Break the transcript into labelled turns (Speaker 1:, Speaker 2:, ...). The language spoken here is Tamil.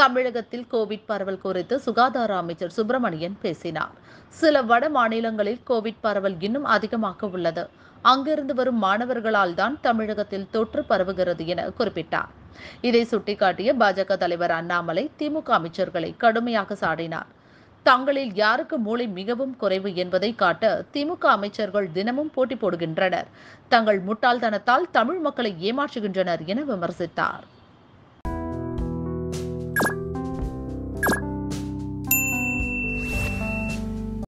Speaker 1: தமிழகத்தில் கோவிட் பரவல் குறித்து சுகாதார அமைச்சர் சுப்பிரமணியன் பேசினார் சில வட மாநிலங்களில் கோவிட் பரவல் இன்னும் அதிகமாக உள்ளது அங்கிருந்து வரும் மாணவர்களால் தான் தமிழகத்தில் தொற்று பரவுகிறது என குறிப்பிட்டார் இதை சுட்டிக்காட்டிய பாஜக தலைவர் அண்ணாமலை திமுக அமைச்சர்களை கடுமையாக சாடினார் தங்களில் யாருக்கு மூளை மிகவும் குறைவு என்பதை காட்ட திமுக அமைச்சர்கள் தினமும் போட்டி போடுகின்றனர் தங்கள் முட்டாள்தனத்தால் தமிழ் மக்களை ஏமாற்றுகின்றனர் என விமர்சித்தார்